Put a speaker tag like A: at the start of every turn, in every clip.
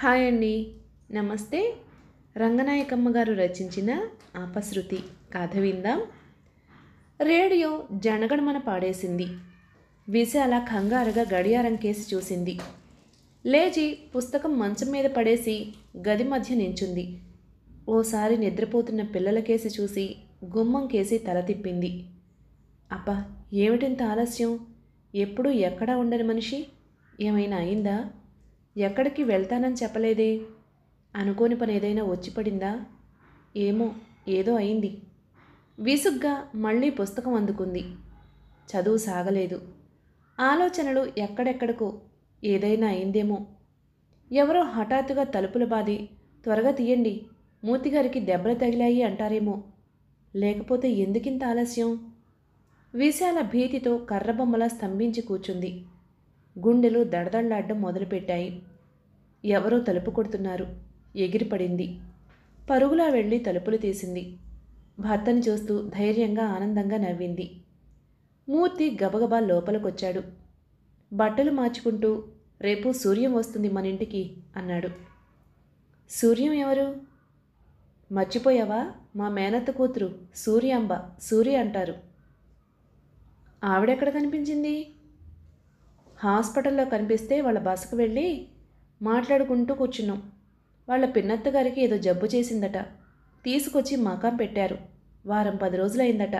A: hi అండి నమస్తే రంగనాయకమ్మ గారు రచించిన ఆపశృతి కథ విందాం రేడియో జనగణమన పాడేసింది విశాల కంగారుగా గడియారం కేసి చూసింది లేచి పుస్తకం మంచం మీద పడేసి గది మధ్య నించుంది ఓసారి నిద్రపోతున్న పిల్లల కేసి చూసి గుమ్మం కేసి తల తిప్పింది అబ్బా ఏమిటింత ఆలస్యం ఎప్పుడూ ఎక్కడా ఉండని మనిషి ఏమైనా అయిందా ఎక్కడికి వెళ్తానని చెప్పలేదే అనుకోని పని ఏదైనా వచ్చి పడిందా ఏమో ఏదో అయింది విసుగ్గా మళ్ళీ పుస్తకం అందుకుంది చదువు సాగలేదు ఆలోచనలు ఎక్కడెక్కడికో ఏదైనా అయిందేమో ఎవరో హఠాత్తుగా తలుపులు బాది త్వరగా తీయండి మూతిగారికి దెబ్బలు తగిలాయి అంటారేమో లేకపోతే ఎందుకింత ఆలస్యం విశాల భీతితో కర్రబొమ్మలా స్తంభించి కూర్చుంది గుండెలు దడదళ్లాడ్డం మొదలుపెట్టాయి ఎవరో తలుపు కొడుతున్నారు ఎగిరిపడింది పరుగులా వెళ్ళి తలుపులు తీసింది భర్తను చూస్తూ ధైర్యంగా ఆనందంగా నవ్వింది మూర్తి గబగబా లోపలికొచ్చాడు బట్టలు మార్చుకుంటూ రేపు సూర్యం వస్తుంది మన ఇంటికి అన్నాడు సూర్యం ఎవరు మర్చిపోయావా మా మేనత్త కూతురు సూర్యాంబ సూర్య అంటారు ఆవిడెక్కడ కనిపించింది హాస్పిటల్లో కనిపిస్తే వాళ్ళ బస్సుకు వెళ్ళి మాట్లాడుకుంటూ కూర్చున్నాం వాళ్ళ పిన్నత్త గారికి ఏదో జబ్బు చేసిందట తీసుకొచ్చి మకాం పెట్టారు వారం పది రోజులైందట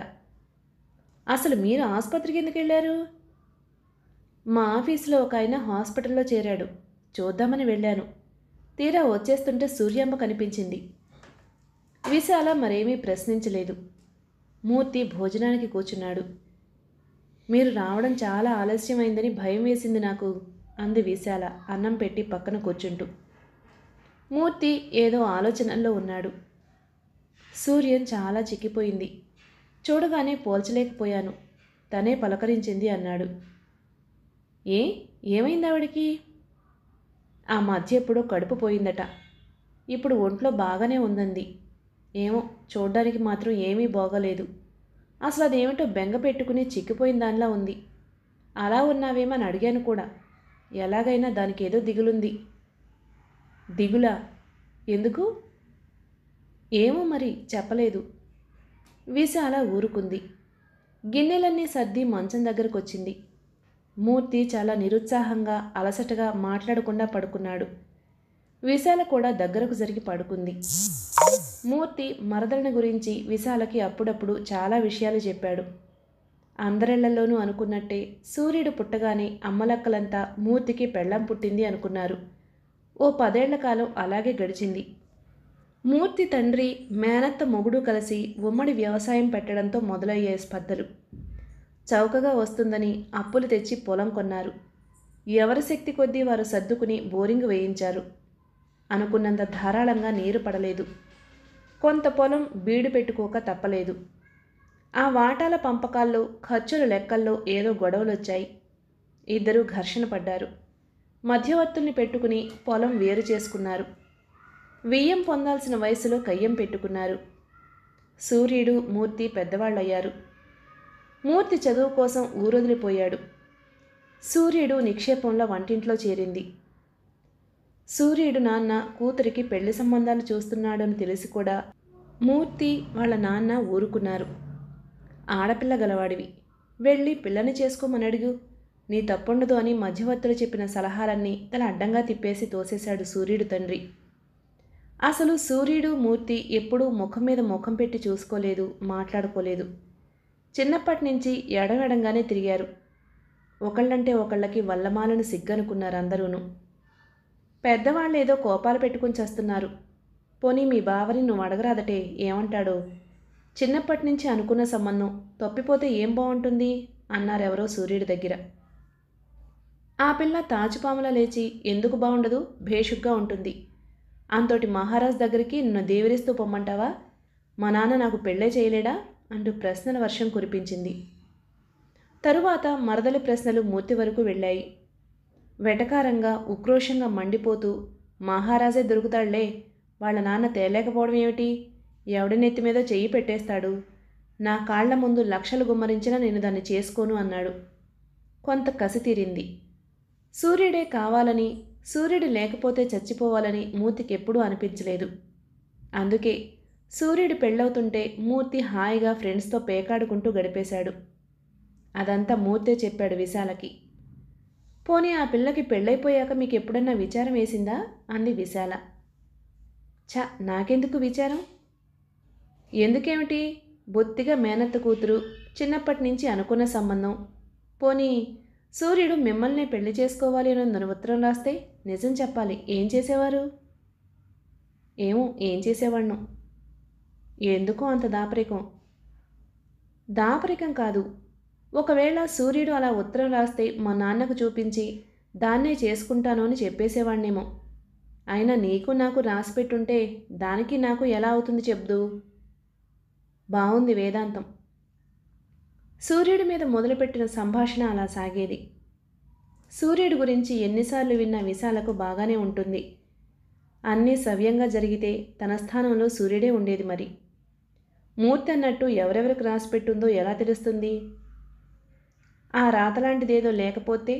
A: అసలు మీరు ఆసుపత్రికి ఎందుకు వెళ్ళారు మా ఆఫీసులో ఒక ఆయన హాస్పిటల్లో చేరాడు చూద్దామని వెళ్ళాను తీరా వచ్చేస్తుంటే సూర్యమ్మ కనిపించింది విశాల మరేమీ ప్రశ్నించలేదు మూర్తి భోజనానికి కూర్చున్నాడు మీరు రావడం చాలా ఆలస్యమైందని భయం వేసింది నాకు అంది విశాల అన్నం పెట్టి పక్కన కూర్చుంటూ మూర్తి ఏదో ఆలోచనల్లో ఉన్నాడు సూర్యం చాలా చిక్కిపోయింది చూడగానే పోల్చలేకపోయాను తనే పలకరించింది అన్నాడు ఏ ఏమైంది ఆవిడికి ఆ మధ్య ఎప్పుడో కడుపు పోయిందట ఇప్పుడు ఒంట్లో బాగానే ఉందంది ఏమో చూడడానికి మాత్రం ఏమీ బాగలేదు అసలు అదేమిటో బెంగ పెట్టుకుని చిక్కిపోయిన దానిలా ఉంది అలా ఉన్నావేమని అడిగాను కూడా ఎలాగైనా దానికి ఏదో దిగులుంది దిగులా ఎందుకు ఏమో మరి చెప్పలేదు విశ అలా ఊరుకుంది గిన్నెలన్నీ సర్ది మంచం దగ్గరకు వచ్చింది మూర్తి చాలా నిరుత్సాహంగా అలసటగా మాట్లాడకుండా పడుకున్నాడు విశాల కూడా దగ్గరకు జరిగి పడుకుంది మూర్తి మరదలని గురించి విశాలకి అప్పుడప్పుడు చాలా విషయాలు చెప్పాడు అందరిళ్లలోనూ అనుకున్నట్టే సూర్యుడు పుట్టగానే అమ్మలక్కలంతా మూర్తికి పెళ్ళం పుట్టింది అనుకున్నారు ఓ పదేళ్ల కాలం అలాగే గడిచింది మూర్తి తండ్రి మేనత్త మొగుడు కలిసి ఉమ్మడి వ్యవసాయం పెట్టడంతో మొదలయ్యే స్పర్ధలు చౌకగా వస్తుందని అప్పులు తెచ్చి పొలం కొన్నారు ఎవరి శక్తి కొద్దీ వారు సర్దుకుని బోరింగ్ వేయించారు అనుకున్నంత ధారాళంగా నీరు పడలేదు కొంత పొలం బీడు పెట్టుకోక తప్పలేదు ఆ వాటాల పంపకాల్లో ఖర్చుల లెక్కల్లో ఏదో గొడవలొచ్చాయి ఇద్దరూ ఘర్షణ పడ్డారు మధ్యవర్తుల్ని పెట్టుకుని పొలం వేరు చేసుకున్నారు వియ్యం పొందాల్సిన వయసులో కయ్యం పెట్టుకున్నారు సూర్యుడు మూర్తి పెద్దవాళ్ళయ్యారు మూర్తి చదువు కోసం ఊరొదిలిపోయాడు సూర్యుడు నిక్షేపంలో వంటింట్లో చేరింది సూర్యుడు నాన్న కూతురికి పెళ్లి సంబంధాలు చూస్తున్నాడని తెలిసి కూడా మూర్తి వాళ్ళ నాన్న ఊరుకున్నారు ఆడపిల్ల గలవాడివి వెళ్ళి పిల్లని చేసుకోమని అడుగు నీ తప్పుండదు అని మధ్యవర్తులు చెప్పిన సలహాలన్నీ తన అడ్డంగా తిప్పేసి తోసేశాడు సూర్యుడు తండ్రి అసలు సూర్యుడు మూర్తి ఎప్పుడూ ముఖం మీద ముఖం పెట్టి చూసుకోలేదు మాట్లాడుకోలేదు చిన్నప్పటి నుంచి ఎడవెడంగానే తిరిగారు ఒకళ్ళంటే ఒకళ్ళకి వల్లమాలను సిగ్గనుకున్నారు అందరూను పెద్దవాళ్ళు ఏదో కోపాలు పెట్టుకుని చేస్తున్నారు పోనీ మీ బావని నువ్వు అడగరాదటే ఏమంటాడో చిన్నప్పటి నుంచి అనుకున్న సంబంధం తప్పిపోతే ఏం బాగుంటుంది అన్నారెవరో సూర్యుడి దగ్గర ఆ పిల్ల తాజుపాములా లేచి ఎందుకు బాగుండదు భేషుగ్గా ఉంటుంది అంతోటి మహారాజ్ దగ్గరికి నిన్ను దేవిరిస్తూ పొమ్మంటావా మా నాన్న నాకు పెళ్ళే చేయలేడా అంటూ ప్రశ్నల వర్షం కురిపించింది తరువాత మరదలి ప్రశ్నలు మూర్తి వరకు వెళ్ళాయి వెటకారంగా ఉక్రోషంగా మండిపోతూ మహారాజే దొరుకుతాడులే వాళ్ళ నాన్న తేలేకపోవడం ఏమిటి ఎవడి నెత్తి మీద చెయ్యి పెట్టేస్తాడు నా కాళ్ల ముందు లక్షలు గుమ్మరించినా నేను దాన్ని చేసుకోను అన్నాడు కొంత కసి తీరింది సూర్యుడే కావాలని సూర్యుడు లేకపోతే చచ్చిపోవాలని మూర్తికెప్పుడూ అనిపించలేదు అందుకే సూర్యుడు పెళ్ళవుతుంటే మూర్తి హాయిగా ఫ్రెండ్స్తో పేకాడుకుంటూ గడిపేశాడు అదంతా మూర్తే చెప్పాడు విశాలకి పోనీ ఆ పిల్లకి పెళ్ళైపోయాక మీకు ఎప్పుడన్నా విచారం వేసిందా అంది విశాల చ నాకెందుకు విచారం ఎందుకేమిటి బొత్తిగా మేనత్త కూతురు చిన్నప్పటి నుంచి అనుకున్న సంబంధం పోనీ సూర్యుడు మిమ్మల్ని పెళ్లి చేసుకోవాలి అని నన్ను ఉత్తరం రాస్తే నిజం చెప్పాలి ఏం చేసేవారు ఏమో ఏం చేసేవాడిను ఎందుకో అంత దాపరికం దాపరికం కాదు ఒకవేళ సూర్యుడు అలా ఉత్తరం రాస్తే మా నాన్నకు చూపించి దాన్నే చేసుకుంటాను అని చెప్పేసేవాణ్ణేమో అయినా నీకు నాకు రాసి పెట్టుంటే దానికి నాకు ఎలా అవుతుంది చెప్దు బాగుంది వేదాంతం సూర్యుడి మీద మొదలుపెట్టిన సంభాషణ అలా సాగేది సూర్యుడి గురించి ఎన్నిసార్లు విన్న విశాలకు బాగానే ఉంటుంది అన్నీ సవ్యంగా జరిగితే తన స్థానంలో సూర్యుడే ఉండేది మరి మూర్తి అన్నట్టు ఎవరెవరికి రాసిపెట్టుందో ఎలా తెలుస్తుంది ఆ రాత లాంటిదేదో లేకపోతే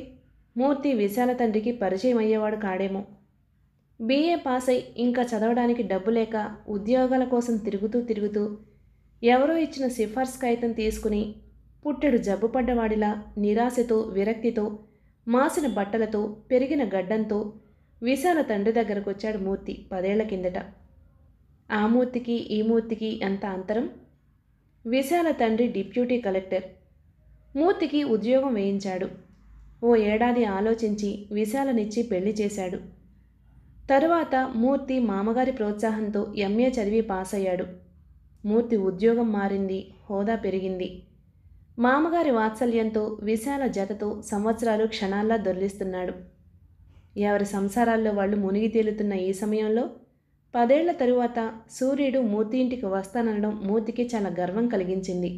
A: మూర్తి విశాల తండ్రికి పరిచయం అయ్యేవాడు కాడేమో బీఏ పాస్ అయి ఇంకా చదవడానికి డబ్బు లేక ఉద్యోగాల కోసం తిరుగుతూ తిరుగుతూ ఎవరో ఇచ్చిన సిఫార్సు కాగితం తీసుకుని పుట్టెడు జబ్బు పడ్డవాడిలా నిరాశతో విరక్తితో మాసిన బట్టలతో పెరిగిన గడ్డంతో విశాల తండ్రి దగ్గరకు వచ్చాడు మూర్తి పదేళ్ల కిందట ఆ మూర్తికి ఈ మూర్తికి ఎంత అంతరం విశాల తండ్రి డిప్యూటీ కలెక్టర్ మూర్తికి ఉద్యోగం వేయించాడు ఓ ఏడాది ఆలోచించి విశాలనిచ్చి పెళ్లి చేశాడు తరువాత మూర్తి మామగారి ప్రోత్సాహంతో ఎంఏ చదివి పాస్ అయ్యాడు మూర్తి ఉద్యోగం మారింది హోదా పెరిగింది మామగారి వాత్సల్యంతో విశాల జతతో సంవత్సరాలు క్షణాల్లో దొర్లిస్తున్నాడు ఎవరి సంసారాల్లో వాళ్ళు మునిగి తేలుతున్న ఈ సమయంలో పదేళ్ల తరువాత సూర్యుడు మూర్తి ఇంటికి వస్తాననడం మూర్తికి చాలా గర్వం కలిగించింది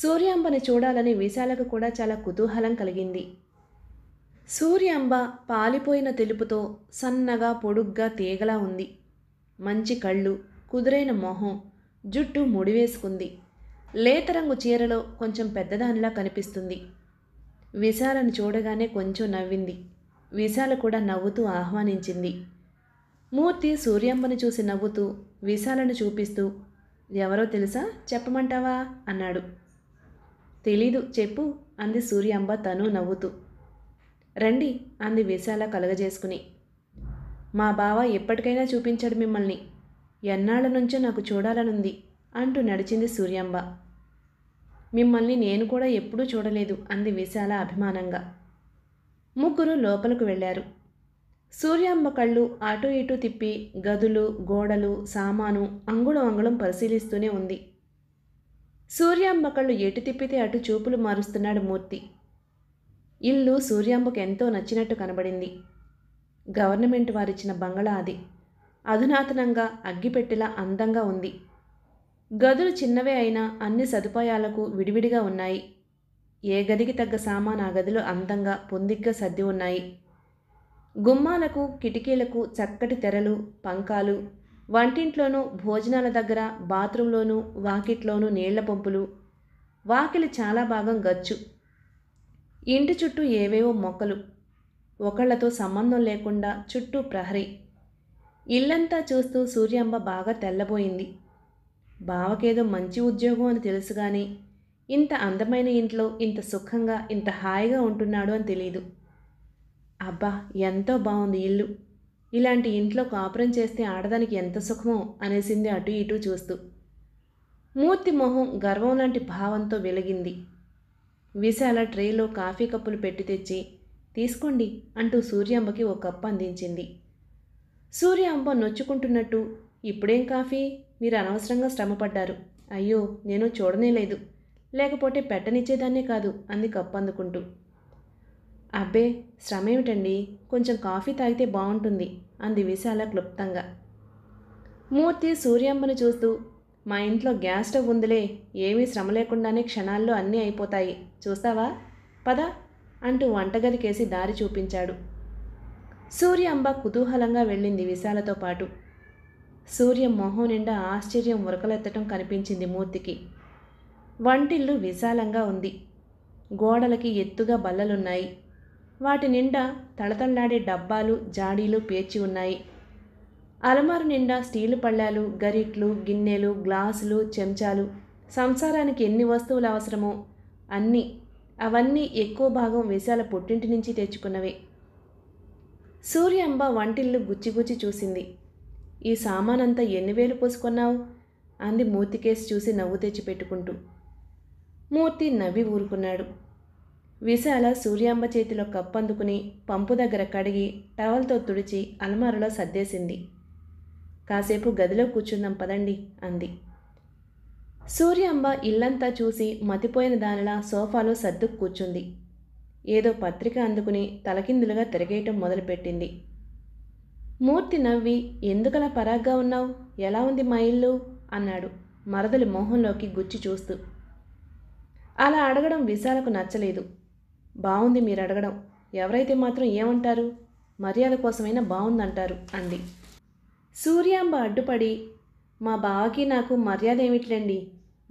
A: సూర్యాంబని చూడాలని విశాలకు కూడా చాలా కుతూహలం కలిగింది సూర్యాంబ పాలిపోయిన తెలుపుతో సన్నగా పొడుగ్గా తీగలా ఉంది మంచి కళ్ళు కుదురైన మొహం జుట్టు ముడివేసుకుంది లేత రంగు చీరలో కొంచెం పెద్దదానిలా కనిపిస్తుంది విశాలను చూడగానే కొంచెం నవ్వింది విశాల కూడా నవ్వుతూ ఆహ్వానించింది మూర్తి సూర్యాంబని చూసి నవ్వుతూ విశాలను చూపిస్తూ ఎవరో తెలుసా చెప్పమంటావా అన్నాడు తెలీదు చెప్పు అంది సూర్యాంబ తను నవ్వుతూ రండి అంది విశాల కలగజేసుకుని మా బావ ఎప్పటికైనా చూపించాడు మిమ్మల్ని ఎన్నాళ్ళ నుంచో నాకు చూడాలనుంది అంటూ నడిచింది సూర్యాంబ మిమ్మల్ని నేను కూడా ఎప్పుడూ చూడలేదు అంది విశాల అభిమానంగా ముగ్గురు లోపలకు వెళ్ళారు సూర్యాంబ కళ్ళు అటు ఇటు తిప్పి గదులు గోడలు సామాను అంగుళం అంగుళం పరిశీలిస్తూనే ఉంది సూర్యాంబ కళ్ళు ఎటు తిప్పితే అటు చూపులు మారుస్తున్నాడు మూర్తి ఇల్లు సూర్యాంబకు ఎంతో నచ్చినట్టు కనబడింది గవర్నమెంట్ వారిచ్చిన బంగళా అది అధునాతనంగా అగ్గిపెట్టెలా అందంగా ఉంది గదులు చిన్నవే అయినా అన్ని సదుపాయాలకు విడివిడిగా ఉన్నాయి ఏ గదికి తగ్గ సామాన్ ఆ గదిలో అందంగా పొందిగ్గా సర్ది ఉన్నాయి గుమ్మాలకు కిటికీలకు చక్కటి తెరలు పంకాలు వంటింట్లోనూ భోజనాల దగ్గర బాత్రూంలోనూ వాకిట్లోనూ నీళ్ల పంపులు వాకిలి చాలా భాగం గచ్చు ఇంటి చుట్టూ ఏవేవో మొక్కలు ఒకళ్లతో సంబంధం లేకుండా చుట్టూ ప్రహరీ ఇల్లంతా చూస్తూ సూర్యాంబ బాగా తెల్లబోయింది బావకేదో మంచి ఉద్యోగం అని తెలుసు కానీ ఇంత అందమైన ఇంట్లో ఇంత సుఖంగా ఇంత హాయిగా ఉంటున్నాడు అని తెలియదు అబ్బా ఎంతో బాగుంది ఇల్లు ఇలాంటి ఇంట్లో కాపురం చేస్తే ఆడదానికి ఎంత సుఖమో అనేసింది అటు ఇటు చూస్తూ మూర్తి మొహం గర్వం లాంటి భావంతో వెలిగింది విశాల ట్రేలో కాఫీ కప్పులు పెట్టి తెచ్చి తీసుకోండి అంటూ సూర్యాంబకి ఓ కప్పు అందించింది సూర్యాంబ నొచ్చుకుంటున్నట్టు ఇప్పుడేం కాఫీ మీరు అనవసరంగా శ్రమపడ్డారు అయ్యో నేను చూడనేలేదు లేకపోతే పెట్టనిచ్చేదాన్నే కాదు అంది కప్పు అందుకుంటూ అబ్బే శ్రమేమిటండి కొంచెం కాఫీ తాగితే బాగుంటుంది అంది విశాల క్లుప్తంగా మూర్తి సూర్యమ్మను చూస్తూ మా ఇంట్లో గ్యాస్ స్టవ్ ఉందిలే ఏమీ శ్రమ లేకుండానే క్షణాల్లో అన్నీ అయిపోతాయి చూస్తావా పద అంటూ వంటగదికేసి దారి చూపించాడు సూర్యాంబ కుతూహలంగా వెళ్ళింది విశాలతో పాటు సూర్య మొహం నిండా ఆశ్చర్యం ఉరకలెత్తటం కనిపించింది మూర్తికి వంటిల్లు విశాలంగా ఉంది గోడలకి ఎత్తుగా బల్లలున్నాయి వాటి నిండా తళతళ్లాడే డబ్బాలు జాడీలు పేర్చి ఉన్నాయి అలమారు నిండా స్టీలు పళ్ళాలు గరిట్లు గిన్నెలు గ్లాసులు చెంచాలు సంసారానికి ఎన్ని వస్తువులు అవసరమో అన్నీ అవన్నీ ఎక్కువ భాగం విశాల పుట్టింటి నుంచి తెచ్చుకున్నవే అంబ వంటిల్లు గుచ్చిగుచ్చి చూసింది ఈ సామానంతా ఎన్ని వేలు పోసుకున్నావు అంది మూర్తికేసి చూసి నవ్వు తెచ్చిపెట్టుకుంటూ మూర్తి నవ్వి ఊరుకున్నాడు విశాల సూర్యాంబ చేతిలో కప్పు అందుకుని పంపు దగ్గర కడిగి టవల్తో తుడిచి అల్మారలో సర్దేసింది కాసేపు గదిలో కూర్చుందాం పదండి అంది సూర్యాంబ ఇల్లంతా చూసి మతిపోయిన దానిలా సోఫాలో సర్దుకు కూర్చుంది ఏదో పత్రిక అందుకుని తలకిందులుగా తిరగేయటం మొదలుపెట్టింది మూర్తి నవ్వి ఎందుకలా పరాగ్గా ఉన్నావు ఎలా ఉంది మా ఇల్లు అన్నాడు మరదలి మోహంలోకి గుచ్చి చూస్తూ అలా అడగడం విశాలకు నచ్చలేదు బాగుంది మీరు అడగడం ఎవరైతే మాత్రం ఏమంటారు మర్యాద కోసమైనా బాగుందంటారు అంది సూర్యాంబ అడ్డుపడి మా బావకి నాకు మర్యాద ఏమిట్లండి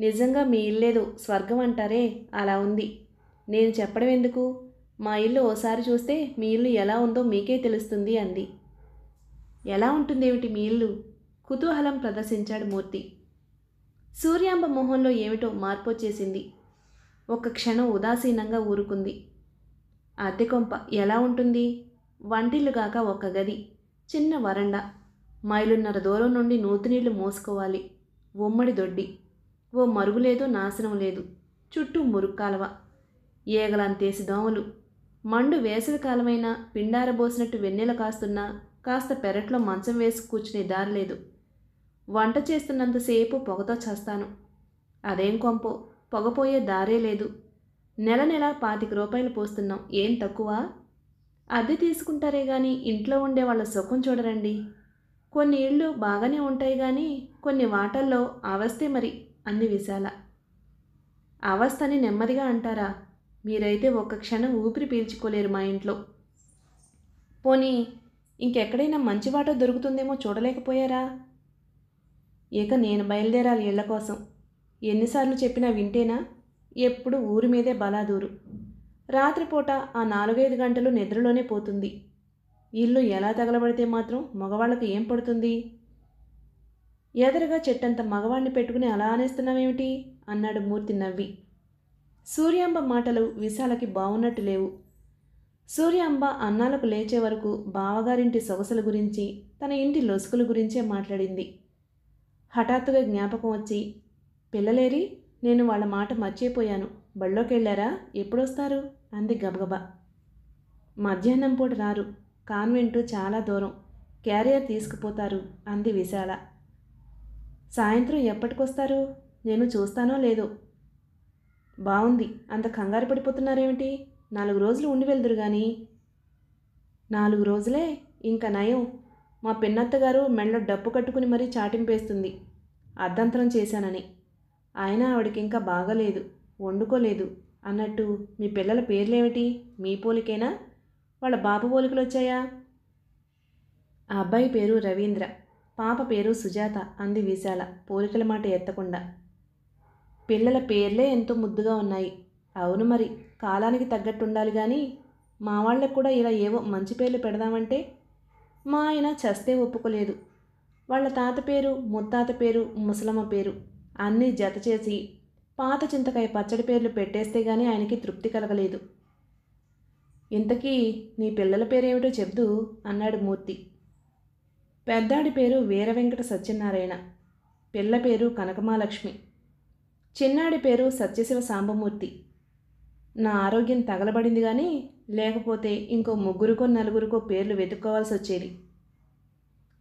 A: నిజంగా మీ ఇల్లేదు స్వర్గం అంటారే అలా ఉంది నేను చెప్పడం ఎందుకు మా ఇల్లు ఓసారి చూస్తే మీ ఇల్లు ఎలా ఉందో మీకే తెలుస్తుంది అంది ఎలా ఉంటుందేమిటి మీ ఇల్లు కుతూహలం ప్రదర్శించాడు మూర్తి సూర్యాంబ మొహంలో ఏమిటో మార్పు వచ్చేసింది ఒక్క క్షణం ఉదాసీనంగా ఊరుకుంది అద్దె కొంప ఎలా ఉంటుంది వంటిల్లుగాక ఒక గది చిన్న వరండా మైలున్నర దూరం నుండి నూతినీళ్లు మోసుకోవాలి ఉమ్మడి దొడ్డి ఓ మరుగు లేదు నాశనం లేదు చుట్టూ మురుక్కాలవ ఏగలంతేసి దోమలు మండు వేసవి కాలమైనా పిండారబోసినట్టు వెన్నెల కాస్తున్నా కాస్త పెరట్లో మంచం వేసి కూర్చునే దారి లేదు వంట చేస్తున్నంతసేపు పొగతో చేస్తాను అదేం కొంపో పొగపోయే దారే లేదు నెల నెల పాతిక రూపాయలు పోస్తున్నాం ఏం తక్కువ అద్దె తీసుకుంటారే కానీ ఇంట్లో ఉండే వాళ్ళ సుఖం చూడరండి కొన్ని ఇళ్ళు బాగానే ఉంటాయి కానీ కొన్ని వాటల్లో అవస్థే మరి అంది విశాల అవస్థని నెమ్మదిగా అంటారా మీరైతే ఒక్క క్షణం ఊపిరి పీల్చుకోలేరు మా ఇంట్లో పోనీ ఇంకెక్కడైనా మంచి వాటర్ దొరుకుతుందేమో చూడలేకపోయారా ఇక నేను బయలుదేరాలి ఇళ్ల కోసం ఎన్నిసార్లు చెప్పినా వింటేనా ఎప్పుడు ఊరి మీదే బలాదూరు రాత్రిపూట ఆ నాలుగైదు గంటలు నిద్రలోనే పోతుంది ఇల్లు ఎలా తగలబడితే మాత్రం మగవాళ్ళకు ఏం పడుతుంది ఎదరుగా చెట్టంత మగవాణ్ణి పెట్టుకుని అలా అనేస్తున్నావేమిటి అన్నాడు మూర్తి నవ్వి సూర్యాంబ మాటలు విశాలకి బావున్నట్టు లేవు సూర్యాంబ అన్నాలకు లేచే వరకు బావగారింటి సొగసుల గురించి తన ఇంటి లొసుకుల గురించే మాట్లాడింది హఠాత్తుగా జ్ఞాపకం వచ్చి పిల్లలేరి నేను వాళ్ళ మాట మర్చిపోయాను బడిలోకి వెళ్ళారా ఎప్పుడొస్తారు అంది గబగబా మధ్యాహ్నం పూట రారు కాన్వెంటు చాలా దూరం క్యారియర్ తీసుకుపోతారు అంది విశాల సాయంత్రం ఎప్పటికొస్తారు నేను చూస్తానో లేదో బాగుంది అంత కంగారు పడిపోతున్నారేమిటి నాలుగు రోజులు ఉండి వెళ్దురు కానీ నాలుగు రోజులే ఇంకా నయం మా పిన్నత్తగారు మెళ్ళ డప్పు కట్టుకుని మరీ చాటింపేస్తుంది అర్ధంతరం చేశానని ఆయన ఆవిడకి ఇంకా బాగలేదు వండుకోలేదు అన్నట్టు మీ పిల్లల పేర్లేమిటి మీ పోలికేనా వాళ్ళ బాబు పోలికలు వచ్చాయా ఆ అబ్బాయి పేరు రవీంద్ర పాప పేరు సుజాత అంది విశాల పోలికల మాట ఎత్తకుండా పిల్లల పేర్లే ఎంతో ముద్దుగా ఉన్నాయి అవును మరి కాలానికి తగ్గట్టు ఉండాలి కానీ మా వాళ్ళకు కూడా ఇలా ఏవో మంచి పేర్లు పెడదామంటే మా ఆయన చస్తే ఒప్పుకోలేదు వాళ్ళ తాత పేరు ముత్తాత పేరు ముసలమ్మ పేరు అన్నీ జత చేసి పాత చింతకాయ పచ్చడి పేర్లు పెట్టేస్తే గానీ ఆయనకి తృప్తి కలగలేదు ఇంతకీ నీ పిల్లల పేరేమిటో చెబుదు అన్నాడు మూర్తి పెద్దాడి పేరు వీరవెంకట సత్యనారాయణ పిల్ల పేరు కనకమాలక్ష్మి చిన్నాడి పేరు సత్యశివ సాంబమూర్తి నా ఆరోగ్యం తగలబడింది కానీ లేకపోతే ఇంకో ముగ్గురికో నలుగురికో పేర్లు వెతుక్కోవాల్సి వచ్చేది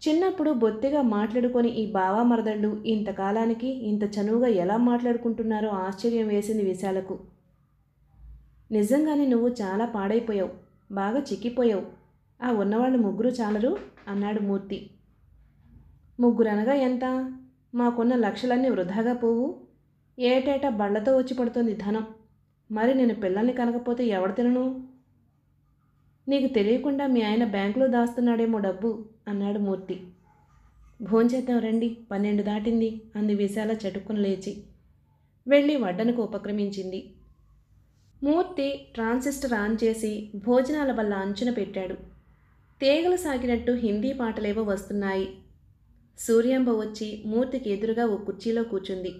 A: చిన్నప్పుడు బొత్తిగా మాట్లాడుకొని ఈ బావామరదళ్ళు ఇంతకాలానికి ఇంత చనువుగా ఎలా మాట్లాడుకుంటున్నారో ఆశ్చర్యం వేసింది విశాలకు నిజంగానే నువ్వు చాలా పాడైపోయావు బాగా చిక్కిపోయావు ఆ ఉన్నవాళ్ళు ముగ్గురు చాలరు అన్నాడు మూర్తి ముగ్గురు అనగా ఎంత మాకున్న లక్షలన్నీ వృధాగా పోవు ఏటేటా బళ్లతో వచ్చి పడుతుంది ధనం మరి నేను పిల్లల్ని కనకపోతే ఎవడు తినను నీకు తెలియకుండా మీ ఆయన బ్యాంకులో దాస్తున్నాడేమో డబ్బు అన్నాడు మూర్తి భోంచేద్దాం రండి పన్నెండు దాటింది అంది విశాల చటుక్కును లేచి వెళ్ళి వడ్డనకు ఉపక్రమించింది మూర్తి ట్రాన్సిస్టర్ ఆన్ చేసి భోజనాల వల్ల అంచున పెట్టాడు తేగలు సాగినట్టు హిందీ పాటలేవో వస్తున్నాయి సూర్యాంబ వచ్చి మూర్తికి ఎదురుగా ఓ కుర్చీలో కూర్చుంది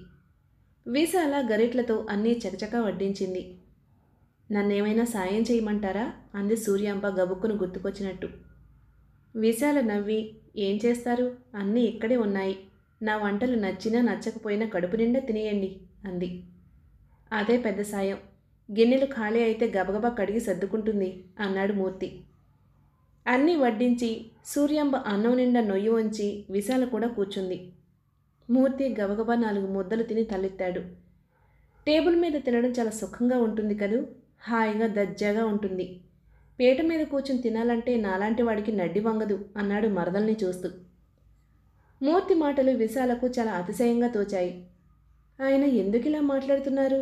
A: విశాల గరిట్లతో అన్నీ చకచకా వడ్డించింది నన్నేమైనా సాయం చేయమంటారా అంది సూర్యాంబ గబుక్కును గుర్తుకొచ్చినట్టు విశాల నవ్వి ఏం చేస్తారు అన్నీ ఇక్కడే ఉన్నాయి నా వంటలు నచ్చినా నచ్చకపోయినా కడుపు నిండా తినేయండి అంది అదే పెద్ద సాయం గిన్నెలు ఖాళీ అయితే గబగబా కడిగి సర్దుకుంటుంది అన్నాడు మూర్తి అన్నీ వడ్డించి సూర్యాంబ అన్నం నిండా నొయ్యి ఉంచి విశాల కూడా కూర్చుంది మూర్తి గబగబా నాలుగు ముద్దలు తిని తలెత్తాడు టేబుల్ మీద తినడం చాలా సుఖంగా ఉంటుంది కదూ హాయిగా దర్జాగా ఉంటుంది పేట మీద కూర్చుని తినాలంటే నాలాంటి వాడికి నడ్డి వంగదు అన్నాడు మరదల్ని చూస్తూ మూర్తి మాటలు విశాలకు చాలా అతిశయంగా తోచాయి ఆయన ఎందుకు ఇలా మాట్లాడుతున్నారు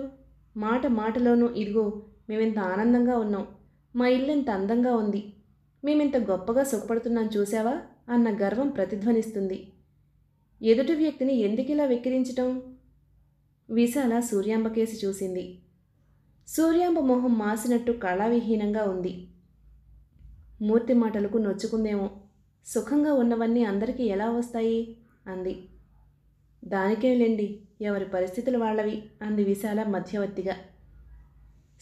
A: మాట మాటలోనూ ఇదిగో మేమింత ఆనందంగా ఉన్నాం మా ఇల్లు ఇంత అందంగా ఉంది మేమింత గొప్పగా సుఖపడుతున్నాం చూసావా అన్న గర్వం ప్రతిధ్వనిస్తుంది ఎదుటి వ్యక్తిని ఎందుకు ఇలా వెక్కిరించటం విశాల సూర్యాంబకేసి చూసింది సూర్యాంబ మొహం మాసినట్టు కళావిహీనంగా ఉంది మూర్తి మాటలకు నొచ్చుకుందేమో సుఖంగా ఉన్నవన్నీ అందరికీ ఎలా వస్తాయి అంది దానికేలేండి ఎవరి పరిస్థితులు వాళ్ళవి అంది విశాల మధ్యవర్తిగా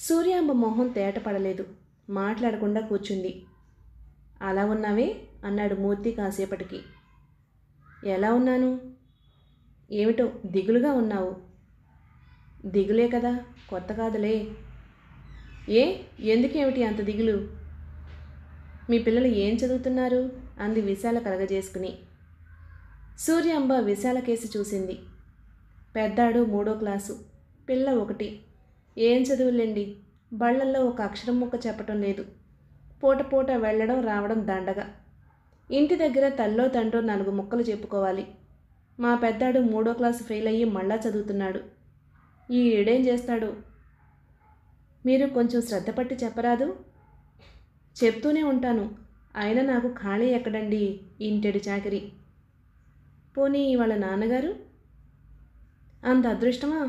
A: సూర్యాంబ మొహం తేటపడలేదు మాట్లాడకుండా కూర్చుంది అలా ఉన్నావే అన్నాడు మూర్తి కాసేపటికి ఎలా ఉన్నాను ఏమిటో దిగులుగా ఉన్నావు దిగులే కదా కొత్త కాదులే ఏ ఎందుకేమిటి అంత దిగులు మీ పిల్లలు ఏం చదువుతున్నారు అంది విశాల కలగజేసుకుని అంబ విశాల కేసు చూసింది పెద్దాడు మూడో క్లాసు పిల్ల ఒకటి ఏం చదువులేండి బళ్ళల్లో ఒక అక్షరం ముక్క చెప్పటం లేదు పూట పూట వెళ్ళడం రావడం దండగా ఇంటి దగ్గర తల్లో తండ్రో నాలుగు ముక్కలు చెప్పుకోవాలి మా పెద్దాడు మూడో క్లాసు ఫెయిల్ అయ్యి మళ్ళా చదువుతున్నాడు ఈ ఏడేం చేస్తాడు మీరు కొంచెం శ్రద్ధ పట్టి చెప్పరాదు చెప్తూనే ఉంటాను ఆయన నాకు ఖాళీ ఎక్కడండి ఇంటెడు చాకరి పోనీ వాళ్ళ నాన్నగారు అంత అదృష్టమా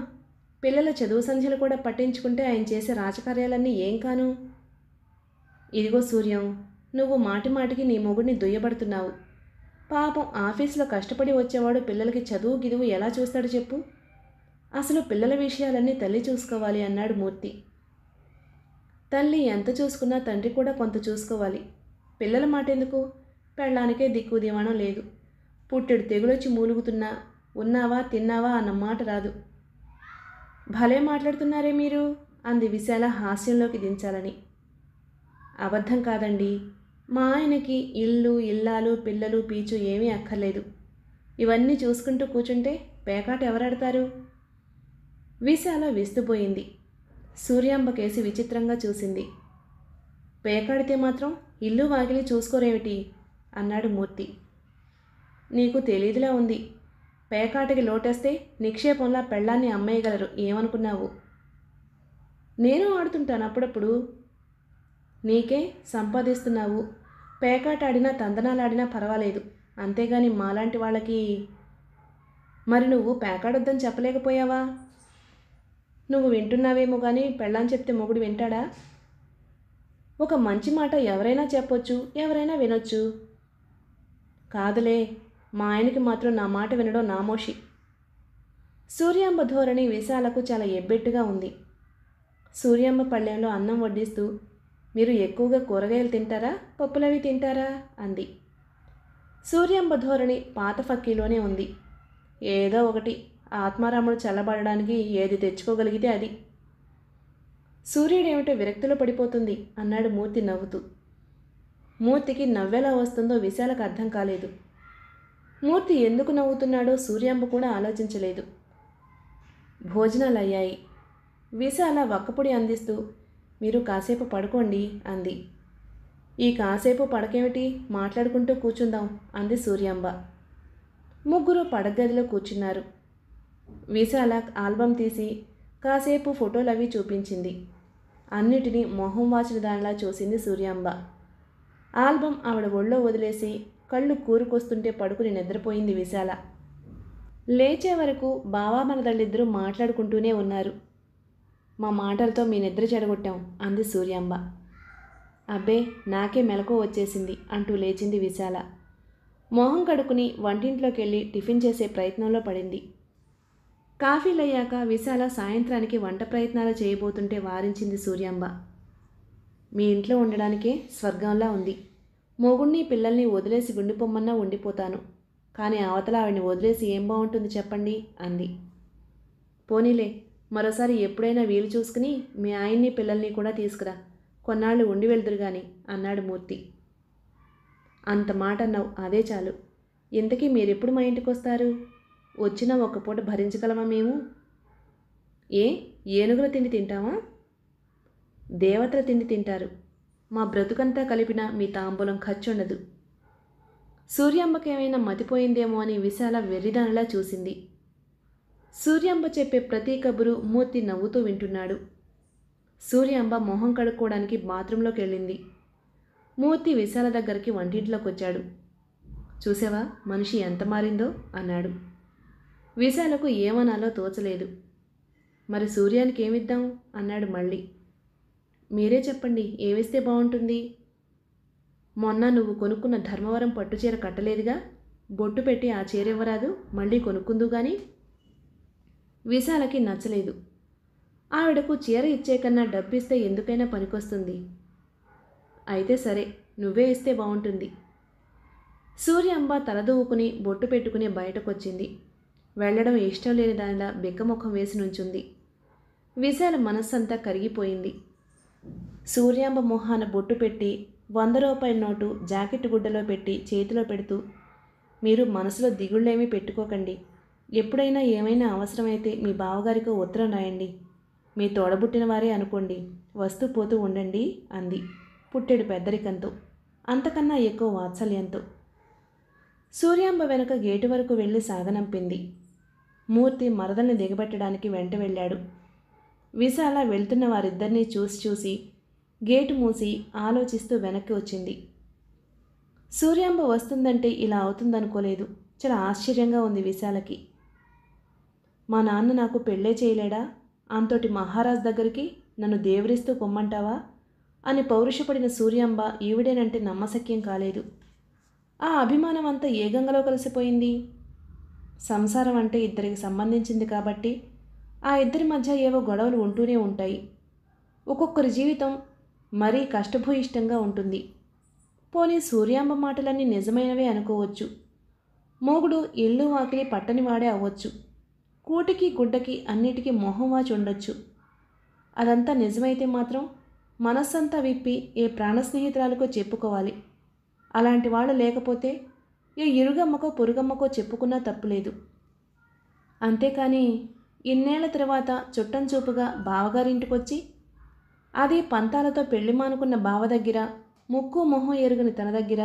A: పిల్లల చదువు సంధ్యలు కూడా పట్టించుకుంటే ఆయన చేసే రాజకార్యాలన్నీ ఏం కాను ఇదిగో సూర్యం నువ్వు మాటి మాటికి నీ మొగుడిని దుయ్యబడుతున్నావు పాపం ఆఫీస్లో కష్టపడి వచ్చేవాడు పిల్లలకి చదువు గిదువు ఎలా చూస్తాడు చెప్పు అసలు పిల్లల విషయాలన్నీ తల్లి చూసుకోవాలి అన్నాడు మూర్తి తల్లి ఎంత చూసుకున్నా తండ్రి కూడా కొంత చూసుకోవాలి పిల్లల మాట ఎందుకు పెళ్ళానికే దిక్కు దివాణం లేదు పుట్టెడు తెగులొచ్చి మూలుగుతున్నా ఉన్నావా తిన్నావా అన్న మాట రాదు భలే మాట్లాడుతున్నారే మీరు అంది విశాల హాస్యంలోకి దించాలని అబద్ధం కాదండి మా ఆయనకి ఇల్లు ఇల్లాలు పిల్లలు పీచు ఏమీ అక్కర్లేదు ఇవన్నీ చూసుకుంటూ కూర్చుంటే పేకాట ఎవరడతారు విశాల విస్తుపోయింది సూర్యాంబకేసి విచిత్రంగా చూసింది పేకాడితే మాత్రం ఇల్లు వాకిలి చూసుకోరేమిటి అన్నాడు మూర్తి నీకు తెలియదులా ఉంది పేకాటకి లోటేస్తే నిక్షేపంలా పెళ్ళాన్ని అమ్మేయగలరు ఏమనుకున్నావు నేను ఆడుతుంటాను అప్పుడప్పుడు నీకే సంపాదిస్తున్నావు పేకాట ఆడినా తందనాలు ఆడినా పర్వాలేదు అంతేగాని మాలాంటి వాళ్ళకి మరి నువ్వు పేకాడొద్దని చెప్పలేకపోయావా నువ్వు వింటున్నావేమో కానీ పెళ్ళని చెప్తే మొగుడు వింటాడా ఒక మంచి మాట ఎవరైనా చెప్పొచ్చు ఎవరైనా వినొచ్చు కాదులే మా ఆయనకి మాత్రం నా మాట వినడం నామోషి సూర్యాంబ ధోరణి విశాలకు చాలా ఎబ్బెట్టుగా ఉంది సూర్యాంబ పళ్ళెంలో అన్నం వడ్డిస్తూ మీరు ఎక్కువగా కూరగాయలు తింటారా పప్పులవి తింటారా అంది సూర్యాంబ ధోరణి పాత ఫక్కీలోనే ఉంది ఏదో ఒకటి ఆత్మారాముడు చల్లబడడానికి ఏది తెచ్చుకోగలిగితే అది సూర్యుడేమిటో విరక్తిలో పడిపోతుంది అన్నాడు మూర్తి నవ్వుతూ మూర్తికి నవ్వెలా వస్తుందో విశాలకు అర్థం కాలేదు మూర్తి ఎందుకు నవ్వుతున్నాడో సూర్యాంబ కూడా ఆలోచించలేదు భోజనాలు అయ్యాయి విశాల వక్కపొడి అందిస్తూ మీరు కాసేపు పడుకోండి అంది ఈ కాసేపు పడకేమిటి మాట్లాడుకుంటూ కూర్చుందాం అంది సూర్యాంబ ముగ్గురు పడగదిలో కూర్చున్నారు విశాల ఆల్బమ్ తీసి కాసేపు ఫోటోలు అవి చూపించింది అన్నిటినీ మొహం వాచిన దానిలా చూసింది సూర్యాంబ ఆల్బమ్ ఆవిడ ఒళ్ళో వదిలేసి కళ్ళు కూరుకొస్తుంటే పడుకుని నిద్రపోయింది విశాల లేచే వరకు బావా తల్లిద్దరూ మాట్లాడుకుంటూనే ఉన్నారు మా మాటలతో మీ నిద్ర చెడగొట్టాం అంది సూర్యాంబ అబ్బే నాకే మెలకు వచ్చేసింది అంటూ లేచింది విశాల మొహం కడుకుని వంటింట్లోకి వెళ్ళి టిఫిన్ చేసే ప్రయత్నంలో పడింది కాఫీలయ్యాక విశాల సాయంత్రానికి వంట ప్రయత్నాలు చేయబోతుంటే వారించింది సూర్యాంబ మీ ఇంట్లో ఉండడానికే స్వర్గంలా ఉంది మొగుణ్ణి పిల్లల్ని వదిలేసి గుండిపోమ్మన్నా ఉండిపోతాను కానీ అవతల ఆవిడని వదిలేసి ఏం బాగుంటుంది చెప్పండి అంది పోనీలే మరోసారి ఎప్పుడైనా వీలు చూసుకుని మీ ఆయన్ని పిల్లల్ని కూడా తీసుకురా కొన్నాళ్ళు ఉండి వెళ్దురు గాని అన్నాడు మూర్తి అంత మాట అన్నావు అదే చాలు ఇంతకీ మీరెప్పుడు మా ఇంటికి వస్తారు వచ్చిన ఒక పూట భరించగలమా మేము ఏ ఏనుగుల తిండి తింటామా దేవతల తిండి తింటారు మా బ్రతుకంతా కలిపిన మీ తాంబూలం ఖర్చుండదు సూర్యాంబకి ఏమైనా మతిపోయిందేమో అని విశాల వెర్రిదానలా చూసింది సూర్యాంబ చెప్పే ప్రతి కబురు మూర్తి నవ్వుతూ వింటున్నాడు సూర్యాంబ మొహం కడుక్కోవడానికి బాత్రూంలోకి వెళ్ళింది మూర్తి విశాల దగ్గరికి వంటింట్లోకి వచ్చాడు చూసావా మనిషి ఎంత మారిందో అన్నాడు విశాలకు ఏమనాలో తోచలేదు మరి సూర్యానికి ఏమిద్దాం అన్నాడు మళ్ళీ మీరే చెప్పండి ఏమిస్తే బాగుంటుంది మొన్న నువ్వు కొనుక్కున్న ధర్మవరం పట్టుచీర కట్టలేదుగా బొట్టు పెట్టి ఆ చీర ఇవ్వరాదు మళ్ళీ కొనుక్కుందు కానీ విశాలకి నచ్చలేదు ఆవిడకు చీర ఇచ్చే కన్నా డబ్బిస్తే ఎందుకైనా పనికొస్తుంది అయితే సరే నువ్వే ఇస్తే బాగుంటుంది సూర్యాంబ తలదూవుకుని బొట్టు పెట్టుకుని బయటకొచ్చింది వెళ్లడం ఇష్టం లేని దానిలా బిగ్గముఖం వేసి నుంచుంది విశాల మనస్సంతా కరిగిపోయింది సూర్యాంబ మొహాన బొట్టు పెట్టి వంద రూపాయల నోటు జాకెట్ గుడ్డలో పెట్టి చేతిలో పెడుతూ మీరు మనసులో దిగుళ్ళేమీ పెట్టుకోకండి ఎప్పుడైనా ఏమైనా అవసరమైతే మీ బావగారికి ఉత్తరం రాయండి మీ తోడబుట్టిన వారే అనుకోండి వస్తూ పోతూ ఉండండి అంది పుట్టెడు పెద్దరికంతో అంతకన్నా ఎక్కువ వాత్సల్యంతో సూర్యాంబ వెనుక గేటు వరకు వెళ్ళి సాగనంపింది మూర్తి మరదల్ని దిగబెట్టడానికి వెంట వెళ్ళాడు విశాల వెళ్తున్న వారిద్దరినీ చూసి చూసి గేటు మూసి ఆలోచిస్తూ వెనక్కి వచ్చింది సూర్యాంబ వస్తుందంటే ఇలా అవుతుందనుకోలేదు చాలా ఆశ్చర్యంగా ఉంది విశాలకి మా నాన్న నాకు పెళ్ళే చేయలేడా అంతోటి మహారాజ్ దగ్గరికి నన్ను దేవరిస్తూ పొమ్మంటావా అని పౌరుషపడిన సూర్యాంబ ఈవిడేనంటే నమ్మశక్యం కాలేదు ఆ అభిమానం అంతా ఏ గంగలో కలిసిపోయింది సంసారం అంటే ఇద్దరికి సంబంధించింది కాబట్టి ఆ ఇద్దరి మధ్య ఏవో గొడవలు ఉంటూనే ఉంటాయి ఒక్కొక్కరి జీవితం మరీ కష్టభూయిష్టంగా ఉంటుంది పోనీ సూర్యాంబ మాటలన్నీ నిజమైనవే అనుకోవచ్చు మోగుడు ఇల్లు వాకిలి పట్టని వాడే అవ్వచ్చు కూటికి గుడ్డకి అన్నిటికీ మొహం వాచి ఉండొచ్చు అదంతా నిజమైతే మాత్రం మనస్సంతా విప్పి ఏ ప్రాణ చెప్పుకోవాలి అలాంటి వాళ్ళు లేకపోతే ఏ ఇరుగమ్మకో పొరుగమ్మకో చెప్పుకున్నా తప్పులేదు అంతేకాని ఇన్నేళ్ల తర్వాత చుట్టం చూపుగా బావగారింటికొచ్చి అది పంతాలతో పెళ్లి మానుకున్న బావ దగ్గర ముక్కు మొహం ఎరుగని తన దగ్గర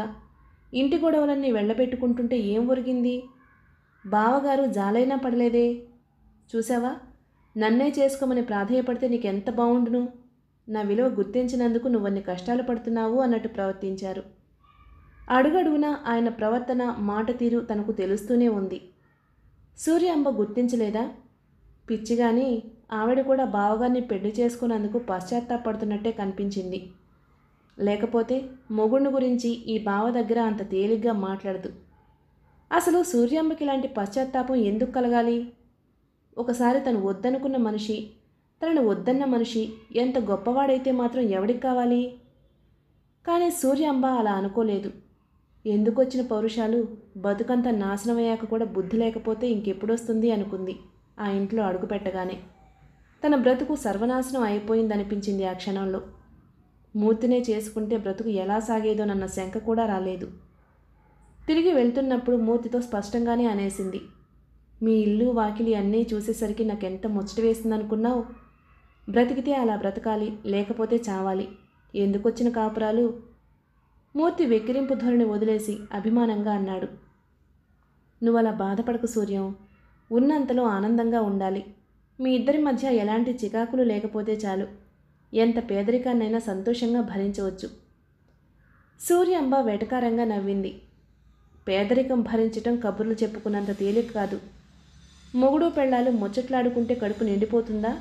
A: ఇంటి గొడవలన్నీ వెళ్ళబెట్టుకుంటుంటే ఏం ఒరిగింది బావగారు జాలైనా పడలేదే చూసావా నన్నే చేసుకోమని ప్రాధేయపడితే నీకెంత బాగుండును నా విలువ గుర్తించినందుకు నువ్వన్ని కష్టాలు పడుతున్నావు అన్నట్టు ప్రవర్తించారు అడుగడుగునా ఆయన ప్రవర్తన మాట తీరు తనకు తెలుస్తూనే ఉంది అంబ గుర్తించలేదా పిచ్చిగాని ఆవిడ కూడా బావగారిని పెళ్లి చేసుకున్నందుకు పశ్చాత్తాపడుతున్నట్టే కనిపించింది లేకపోతే మొగుణ్ణి గురించి ఈ బావ దగ్గర అంత తేలిగ్గా మాట్లాడదు అసలు సూర్యాంబకి ఇలాంటి పశ్చాత్తాపం ఎందుకు కలగాలి ఒకసారి తను వద్దనుకున్న మనిషి తనను వద్దన్న మనిషి ఎంత గొప్పవాడైతే మాత్రం ఎవడికి కావాలి కానీ సూర్యాంబ అలా అనుకోలేదు ఎందుకొచ్చిన పౌరుషాలు బతుకంత నాశనమయ్యాక కూడా బుద్ధి లేకపోతే ఇంకెప్పుడొస్తుంది అనుకుంది ఆ ఇంట్లో అడుగుపెట్టగానే తన బ్రతుకు సర్వనాశనం అయిపోయిందనిపించింది ఆ క్షణంలో మూర్తినే చేసుకుంటే బ్రతుకు ఎలా సాగేదోనన్న శంక కూడా రాలేదు తిరిగి వెళ్తున్నప్పుడు మూర్తితో స్పష్టంగానే అనేసింది మీ ఇల్లు వాకిలి అన్నీ చూసేసరికి నాకెంత ముచ్చట వేసిందనుకున్నావు బ్రతికితే అలా బ్రతకాలి లేకపోతే చావాలి ఎందుకొచ్చిన కాపురాలు మూర్తి వెక్కిరింపు ధోరణి వదిలేసి అభిమానంగా అన్నాడు నువ్వు అలా బాధపడకు సూర్యం ఉన్నంతలో ఆనందంగా ఉండాలి మీ ఇద్దరి మధ్య ఎలాంటి చికాకులు లేకపోతే చాలు ఎంత పేదరికాన్నైనా సంతోషంగా భరించవచ్చు సూర్యాంబ వెటకారంగా నవ్వింది పేదరికం భరించటం కబుర్లు చెప్పుకున్నంత తేలిక కాదు మొగుడు పెళ్ళాలు ముచ్చట్లాడుకుంటే కడుపు నిండిపోతుందా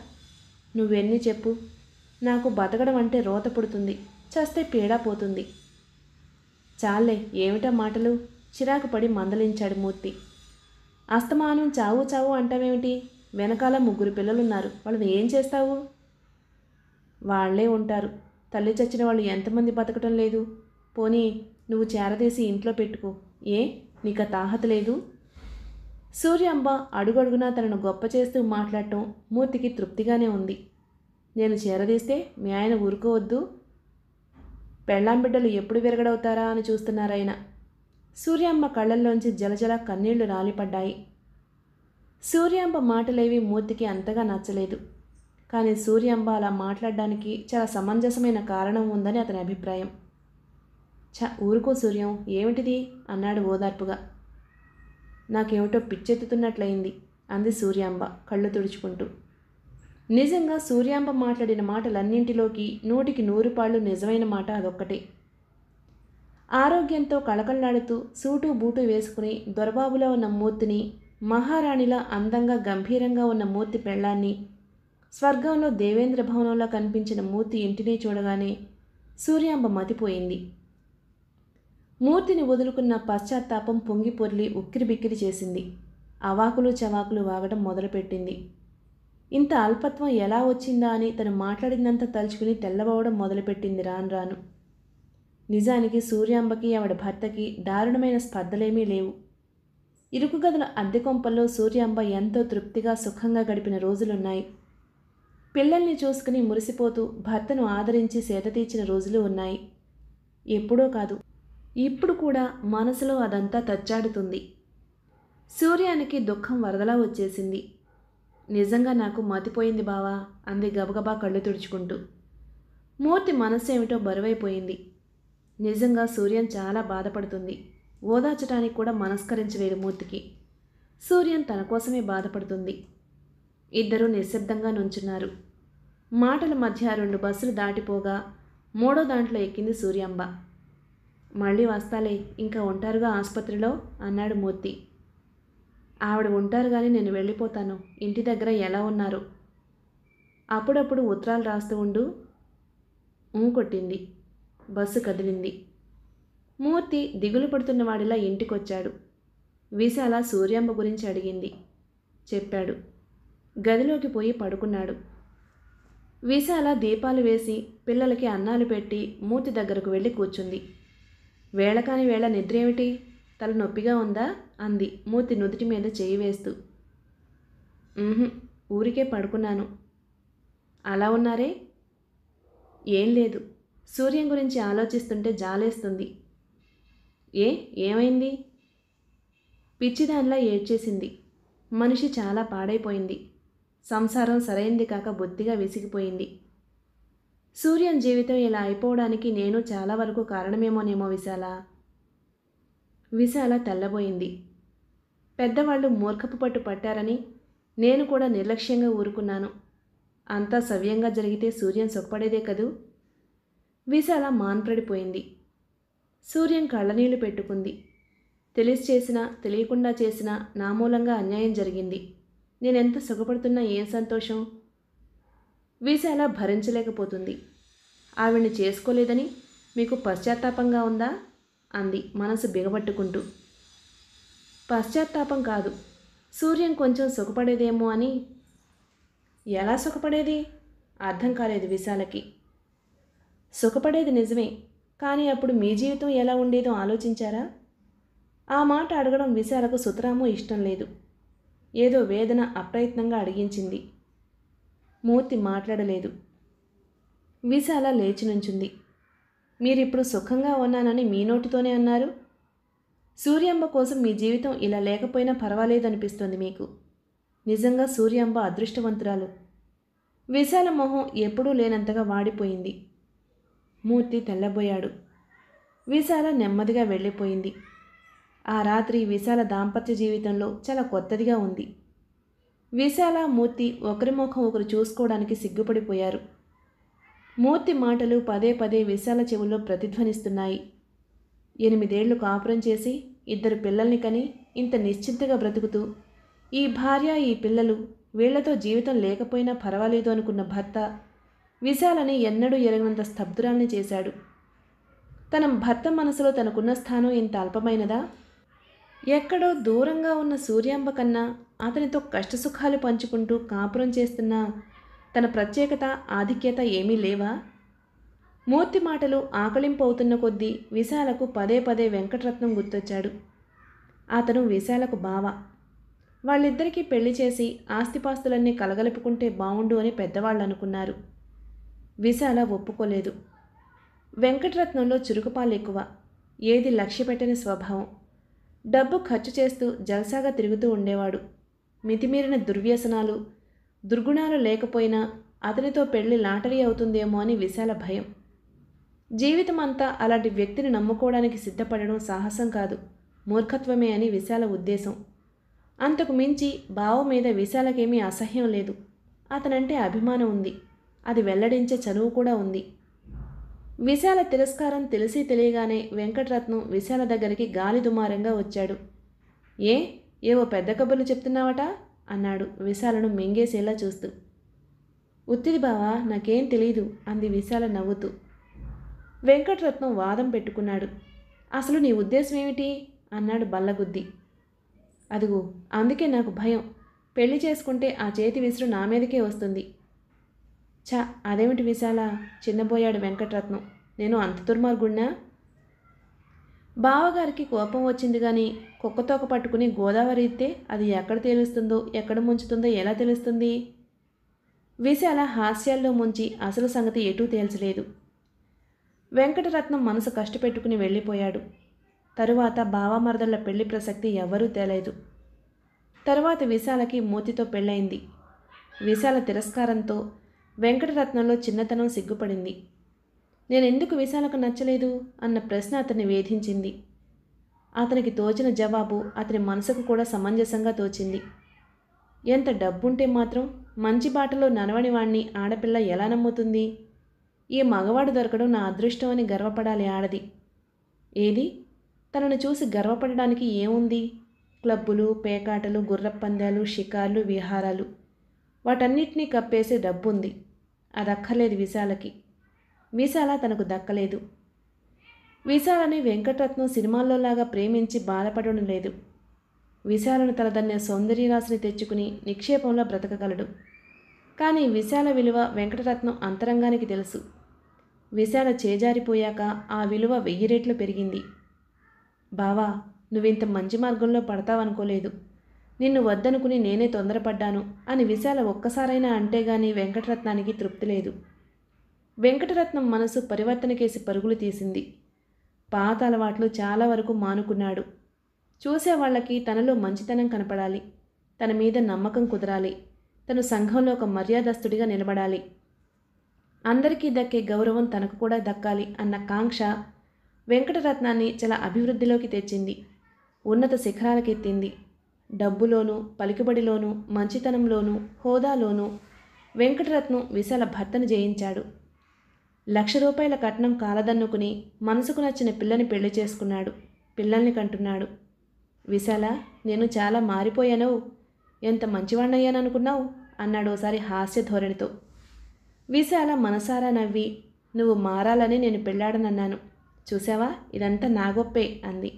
A: నువ్వెన్ని చెప్పు నాకు బతకడం అంటే రోత పుడుతుంది చస్తే పీడా పోతుంది చాలే ఏమిటా మాటలు చిరాకు పడి మందలించాడు మూర్తి అస్తమానం చావు చావు అంటావేమిటి వెనకాల ముగ్గురు పిల్లలున్నారు వాళ్ళని ఏం చేస్తావు వాళ్లే ఉంటారు తల్లి చచ్చిన వాళ్ళు ఎంతమంది బతకటం లేదు పోనీ నువ్వు చేరదీసి ఇంట్లో పెట్టుకో ఏ నీక తాహత లేదు సూర్యాంబ అడుగడుగునా తనను గొప్ప చేస్తూ మాట్లాడటం మూర్తికి తృప్తిగానే ఉంది నేను చేరదీస్తే మీ ఆయన ఊరుకోవద్దు పెళ్ళాం బిడ్డలు ఎప్పుడు విరగడవుతారా అని చూస్తున్నారాయన సూర్యాంబ కళ్ళల్లోంచి జలజల కన్నీళ్లు రాలిపడ్డాయి సూర్యాంబ మాటలేవి మూర్తికి అంతగా నచ్చలేదు కానీ సూర్యాంబ అలా మాట్లాడడానికి చాలా సమంజసమైన కారణం ఉందని అతని అభిప్రాయం చ ఊరుకో సూర్యం ఏమిటిది అన్నాడు ఓదార్పుగా నాకేమిటో పిచ్చెత్తుతున్నట్లయింది అంది సూర్యాంబ కళ్ళు తుడుచుకుంటూ నిజంగా సూర్యాంబ మాట్లాడిన మాటలన్నింటిలోకి నూటికి నూరు పాళ్ళు నిజమైన మాట అదొక్కటే ఆరోగ్యంతో కళకళలాడుతూ సూటు బూటు వేసుకుని దొరబాబులో ఉన్న మూర్తిని మహారాణిలా అందంగా గంభీరంగా ఉన్న మూర్తి పెళ్ళాన్ని స్వర్గంలో దేవేంద్ర భవనంలో కనిపించిన మూర్తి ఇంటినే చూడగానే సూర్యాంబ మతిపోయింది మూర్తిని వదులుకున్న పశ్చాత్తాపం పొంగి పొర్లి ఉక్కిరిబిక్కిరి చేసింది అవాకులు చవాకులు వాగడం మొదలుపెట్టింది ఇంత అల్పత్వం ఎలా వచ్చిందా అని తను మాట్లాడినంత తలుచుకుని తెల్లబోవడం మొదలుపెట్టింది రాను రాను నిజానికి సూర్యాంబకి ఆవిడ భర్తకి దారుణమైన స్పర్ధలేమీ లేవు ఇరుకు గదుల అద్దె కొంపల్లో సూర్యాంబ ఎంతో తృప్తిగా సుఖంగా గడిపిన రోజులున్నాయి పిల్లల్ని చూసుకుని మురిసిపోతూ భర్తను ఆదరించి తీర్చిన రోజులు ఉన్నాయి ఎప్పుడో కాదు ఇప్పుడు కూడా మనసులో అదంతా తచ్చాడుతుంది సూర్యానికి దుఃఖం వరదలా వచ్చేసింది నిజంగా నాకు మతిపోయింది బావా అంది గబగబా కళ్ళు తుడుచుకుంటూ మూర్తి మనస్సేమిటో బరువైపోయింది నిజంగా సూర్యం చాలా బాధపడుతుంది ఓదార్చడానికి కూడా మనస్కరించలేదు మూర్తికి సూర్యం తన కోసమే బాధపడుతుంది ఇద్దరూ నిశ్శబ్దంగా నుంచున్నారు మాటల మధ్య రెండు బస్సులు దాటిపోగా మూడో దాంట్లో ఎక్కింది సూర్యాంబ మళ్ళీ వస్తాలే ఇంకా ఉంటారుగా ఆసుపత్రిలో అన్నాడు మూర్తి ఆవిడ ఉంటారు కానీ నేను వెళ్ళిపోతాను ఇంటి దగ్గర ఎలా ఉన్నారు అప్పుడప్పుడు ఉత్తరాలు రాస్తూ ఉండు కొట్టింది బస్సు కదిలింది మూర్తి దిగులు పడుతున్నవాడిలా ఇంటికొచ్చాడు విశాల సూర్యాంబ గురించి అడిగింది చెప్పాడు గదిలోకి పోయి పడుకున్నాడు విశాల దీపాలు వేసి పిల్లలకి అన్నాలు పెట్టి మూర్తి దగ్గరకు వెళ్ళి కూర్చుంది వేళకాని వేళ నిద్ర ఏమిటి తల నొప్పిగా ఉందా అంది మూతి నుదుటి మీద చేయి వేస్తూ ఊరికే పడుకున్నాను అలా ఉన్నారే ఏం లేదు సూర్యం గురించి ఆలోచిస్తుంటే జాలేస్తుంది ఏ ఏమైంది పిచ్చిదానిలా ఏడ్చేసింది మనిషి చాలా పాడైపోయింది సంసారం సరైంది కాక బొత్తిగా విసిగిపోయింది సూర్యం జీవితం ఇలా అయిపోవడానికి నేను చాలా వరకు కారణమేమోనేమో విశాలా విశాల తెల్లబోయింది పెద్దవాళ్ళు మూర్ఖపు పట్టు పట్టారని నేను కూడా నిర్లక్ష్యంగా ఊరుకున్నాను అంతా సవ్యంగా జరిగితే సూర్యం సొప్పడేదే కదూ విశాల మాన్పడిపోయింది సూర్యం కళ్ళనీళ్లు పెట్టుకుంది తెలిసి చేసినా తెలియకుండా చేసినా నా మూలంగా అన్యాయం జరిగింది నేనెంత సుఖపడుతున్నా ఏం సంతోషం విశాల భరించలేకపోతుంది ఆవిడ్ని చేసుకోలేదని మీకు పశ్చాత్తాపంగా ఉందా అంది మనసు బిగబట్టుకుంటూ పశ్చాత్తాపం కాదు సూర్యం కొంచెం సుఖపడేదేమో అని ఎలా సుఖపడేది అర్థం కాలేదు విశాలకి సుఖపడేది నిజమే కానీ అప్పుడు మీ జీవితం ఎలా ఉండేదో ఆలోచించారా ఆ మాట అడగడం విశాలకు సుతరాము ఇష్టం లేదు ఏదో వేదన అప్రయత్నంగా అడిగించింది మూర్తి మాట్లాడలేదు విశాల లేచి నుంచింది మీరిప్పుడు సుఖంగా ఉన్నానని మీ నోటితోనే అన్నారు సూర్యంబ కోసం మీ జీవితం ఇలా లేకపోయినా పర్వాలేదనిపిస్తుంది మీకు నిజంగా సూర్యంబ అదృష్టవంతురాలు విశాల మొహం ఎప్పుడూ లేనంతగా వాడిపోయింది మూర్తి తెల్లబోయాడు విశాల నెమ్మదిగా వెళ్ళిపోయింది ఆ రాత్రి విశాల దాంపత్య జీవితంలో చాలా కొత్తదిగా ఉంది విశాల మూర్తి ఒకరి ముఖం ఒకరు చూసుకోవడానికి సిగ్గుపడిపోయారు మూర్తి మాటలు పదే పదే విశాల చెవుల్లో ప్రతిధ్వనిస్తున్నాయి ఎనిమిదేళ్లు కాపురం చేసి ఇద్దరు పిల్లల్ని కని ఇంత నిశ్చింతగా బ్రతుకుతూ ఈ భార్య ఈ పిల్లలు వీళ్లతో జీవితం లేకపోయినా పర్వాలేదు అనుకున్న భర్త విశాలని ఎన్నడూ ఎరగనంత స్తబ్దురాల్ని చేశాడు తన భర్త మనసులో తనకున్న స్థానం ఇంత అల్పమైనదా ఎక్కడో దూరంగా ఉన్న సూర్యాంబ కన్నా అతనితో కష్టసుఖాలు పంచుకుంటూ కాపురం చేస్తున్న తన ప్రత్యేకత ఆధిక్యత ఏమీ లేవా మూర్తి మాటలు ఆకలింపవుతున్న కొద్దీ విశాలకు పదే పదే వెంకటరత్నం గుర్తొచ్చాడు అతను విశాలకు బావ వాళ్ళిద్దరికీ పెళ్లి చేసి ఆస్తిపాస్తులన్నీ కలగలుపుకుంటే బావుండు అని పెద్దవాళ్ళు అనుకున్నారు విశాల ఒప్పుకోలేదు వెంకటరత్నంలో చురుకుపాలు ఎక్కువ ఏది లక్ష్యపెట్టని స్వభావం డబ్బు ఖర్చు చేస్తూ జల్సాగా తిరుగుతూ ఉండేవాడు మితిమీరిన దుర్వ్యసనాలు దుర్గుణాలు లేకపోయినా అతనితో పెళ్లి లాటరీ అవుతుందేమో అని విశాల భయం జీవితం అంతా అలాంటి వ్యక్తిని నమ్ముకోవడానికి సిద్ధపడడం సాహసం కాదు మూర్ఖత్వమే అని విశాల ఉద్దేశం అంతకు మించి బావ మీద విశాలకేమీ అసహ్యం లేదు అతనంటే అభిమానం ఉంది అది వెల్లడించే చనువు కూడా ఉంది విశాల తిరస్కారం తెలిసి తెలియగానే వెంకటరత్నం విశాల దగ్గరికి గాలి దుమారంగా వచ్చాడు ఏ ఏవో పెద్ద కబుర్లు చెప్తున్నావట అన్నాడు విశాలను మింగేసేలా చూస్తూ ఉత్తిది బావా నాకేం తెలీదు అంది విశాల నవ్వుతూ వెంకటరత్నం వాదం పెట్టుకున్నాడు అసలు నీ ఉద్దేశం ఏమిటి అన్నాడు బల్లగుద్ది అదిగో అందుకే నాకు భయం పెళ్లి చేసుకుంటే ఆ చేతి విసురు నా మీదకే వస్తుంది చ అదేమిటి విశాల చిన్నబోయాడు వెంకటరత్నం నేను అంత దుర్మార్గుణ్ణా బావగారికి కోపం వచ్చింది కానీ కుక్కతోక పట్టుకుని గోదావరి ఇస్తే అది ఎక్కడ తేలుస్తుందో ఎక్కడ ముంచుతుందో ఎలా తెలుస్తుంది విశాల హాస్యాల్లో ముంచి అసలు సంగతి ఎటూ తేల్చలేదు వెంకటరత్నం మనసు కష్టపెట్టుకుని వెళ్ళిపోయాడు తరువాత బావామరదళ్ల పెళ్లి ప్రసక్తి ఎవ్వరూ తేలేదు తరువాత విశాలకి మూతితో పెళ్ళైంది విశాల తిరస్కారంతో వెంకటరత్నంలో చిన్నతనం సిగ్గుపడింది నేను ఎందుకు విశాలకు నచ్చలేదు అన్న ప్రశ్న అతన్ని వేధించింది అతనికి తోచిన జవాబు అతని మనసుకు కూడా సమంజసంగా తోచింది ఎంత డబ్బుంటే మాత్రం మంచి బాటలో నడవని వాణ్ణి ఆడపిల్ల ఎలా నమ్ముతుంది ఈ మగవాడు దొరకడం నా అదృష్టం అని గర్వపడాలి ఆడది ఏది తనను చూసి గర్వపడడానికి ఏముంది క్లబ్బులు పేకాటలు గుర్రపందాలు షికార్లు విహారాలు వాటన్నిటినీ కప్పేసే డబ్బుంది అది అక్కర్లేదు విశాలకి విశాల తనకు దక్కలేదు విశాలని వెంకటరత్నం సినిమాల్లో లాగా ప్రేమించి బాధపడడం లేదు విశాలను తలదన్నే సౌందర్యరాశిని తెచ్చుకుని నిక్షేపంలో బ్రతకగలడు కానీ విశాల విలువ వెంకటరత్నం అంతరంగానికి తెలుసు విశాల చేజారిపోయాక ఆ విలువ వెయ్యి రేట్లు పెరిగింది బావా నువ్వింత మంచి మార్గంలో పడతావనుకోలేదు నిన్ను వద్దనుకుని నేనే తొందరపడ్డాను అని విశాల ఒక్కసారైనా అంటే గాని వెంకటరత్నానికి తృప్తి లేదు వెంకటరత్నం మనసు పరివర్తనకేసి పరుగులు తీసింది పాత అలవాట్లు చాలా వరకు మానుకున్నాడు చూసేవాళ్లకి తనలో మంచితనం కనపడాలి తన మీద నమ్మకం కుదరాలి తను సంఘంలో ఒక మర్యాదస్తుడిగా నిలబడాలి అందరికీ దక్కే గౌరవం తనకు కూడా దక్కాలి అన్న కాంక్ష వెంకటరత్నాన్ని చాలా అభివృద్ధిలోకి తెచ్చింది ఉన్నత శిఖరాలకెత్తింది డబ్బులోనూ పలికిబడిలోను మంచితనంలోనూ హోదాలోనూ వెంకటరత్నం విశాల భర్తను జయించాడు లక్ష రూపాయల కట్నం కాలదన్నుకుని మనసుకు నచ్చిన పిల్లని పెళ్లి చేసుకున్నాడు పిల్లల్ని కంటున్నాడు విశాల నేను చాలా మారిపోయాను ఎంత మంచివాణ్ణయ్యాననుకున్నావు అన్నాడు ఓసారి హాస్య ధోరణితో విశాల మనసారా నవ్వి నువ్వు మారాలని నేను పెళ్ళాడనన్నాను చూసావా ఇదంతా నా గొప్పే అంది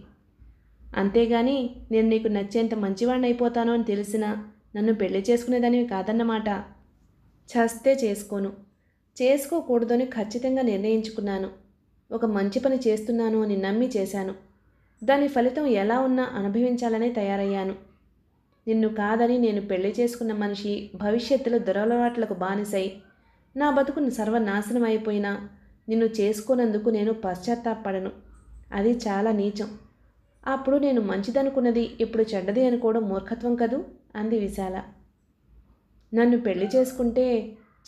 A: అంతేగాని నేను నీకు నచ్చేంత మంచివాణ్ణైపోతాను అని తెలిసినా నన్ను పెళ్లి చేసుకునేదానివి కాదన్నమాట చస్తే చేసుకోను చేసుకోకూడదని ఖచ్చితంగా నిర్ణయించుకున్నాను ఒక మంచి పని చేస్తున్నాను అని నమ్మి చేశాను దాని ఫలితం ఎలా ఉన్నా అనుభవించాలనే తయారయ్యాను నిన్ను కాదని నేను పెళ్లి చేసుకున్న మనిషి భవిష్యత్తులో దురలవాట్లకు బానిసై నా బతుకు సర్వనాశనం అయిపోయినా నిన్ను చేసుకోనందుకు నేను పశ్చాత్తాపడను అది చాలా నీచం అప్పుడు నేను మంచిదనుకున్నది ఇప్పుడు చెడ్డది అనుకోవడం మూర్ఖత్వం కదూ అంది విశాల నన్ను పెళ్లి చేసుకుంటే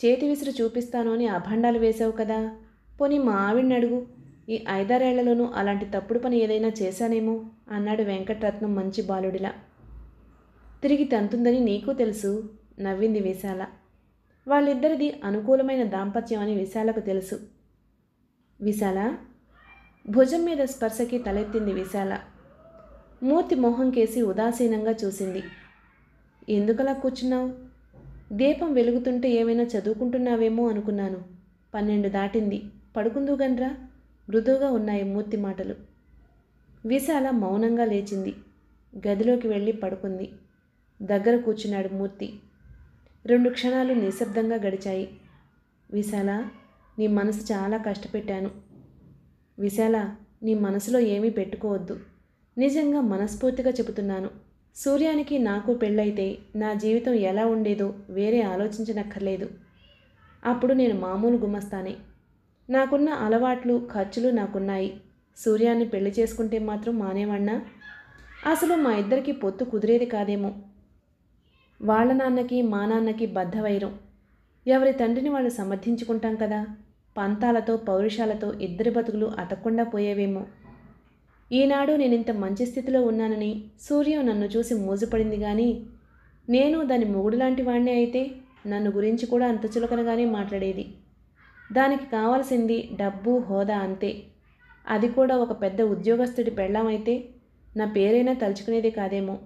A: చేతి విసురు చూపిస్తాను అని అభండాలు వేశావు కదా పోనీ మా ఆవిడని అడుగు ఈ ఐదారేళ్లలోనూ అలాంటి తప్పుడు పని ఏదైనా చేశానేమో అన్నాడు వెంకటరత్నం మంచి బాలుడిలా తిరిగి తంతుందని నీకు తెలుసు నవ్వింది విశాల వాళ్ళిద్దరిది అనుకూలమైన దాంపత్యం అని విశాలకు తెలుసు విశాల భుజం మీద స్పర్శకి తలెత్తింది విశాల మూర్తి మొహం కేసి ఉదాసీనంగా చూసింది ఎందుకలా కూర్చున్నావు దీపం వెలుగుతుంటే ఏమైనా చదువుకుంటున్నావేమో అనుకున్నాను పన్నెండు దాటింది పడుకుందుగండ్రా మృదువుగా ఉన్నాయి మూర్తి మాటలు విశాల మౌనంగా లేచింది గదిలోకి వెళ్ళి పడుకుంది దగ్గర కూర్చున్నాడు మూర్తి రెండు క్షణాలు నిశ్శబ్దంగా గడిచాయి విశాల నీ మనసు చాలా కష్టపెట్టాను విశాల నీ మనసులో ఏమీ పెట్టుకోవద్దు నిజంగా మనస్ఫూర్తిగా చెబుతున్నాను సూర్యానికి నాకు పెళ్ళైతే నా జీవితం ఎలా ఉండేదో వేరే ఆలోచించనక్కర్లేదు అప్పుడు నేను మామూలు గుమ్మస్తానే నాకున్న అలవాట్లు ఖర్చులు నాకున్నాయి సూర్యాన్ని పెళ్లి చేసుకుంటే మాత్రం మానేవన్నా అసలు మా ఇద్దరికి పొత్తు కుదిరేది కాదేమో వాళ్ళ నాన్నకి మా నాన్నకి బద్ధవైరం ఎవరి తండ్రిని వాళ్ళు సమర్థించుకుంటాం కదా పంతాలతో పౌరుషాలతో ఇద్దరి బతుకులు అతకుండా పోయేవేమో ఈనాడు నేను ఇంత మంచి స్థితిలో ఉన్నానని సూర్యం నన్ను చూసి మోజుపడింది కానీ నేను దాని మొగుడు లాంటి వాణ్ణి అయితే నన్ను గురించి కూడా అంత చులకనగానే మాట్లాడేది దానికి కావాల్సింది డబ్బు హోదా అంతే అది కూడా ఒక పెద్ద ఉద్యోగస్తుడి పెళ్ళమైతే నా పేరైనా తలుచుకునేది కాదేమో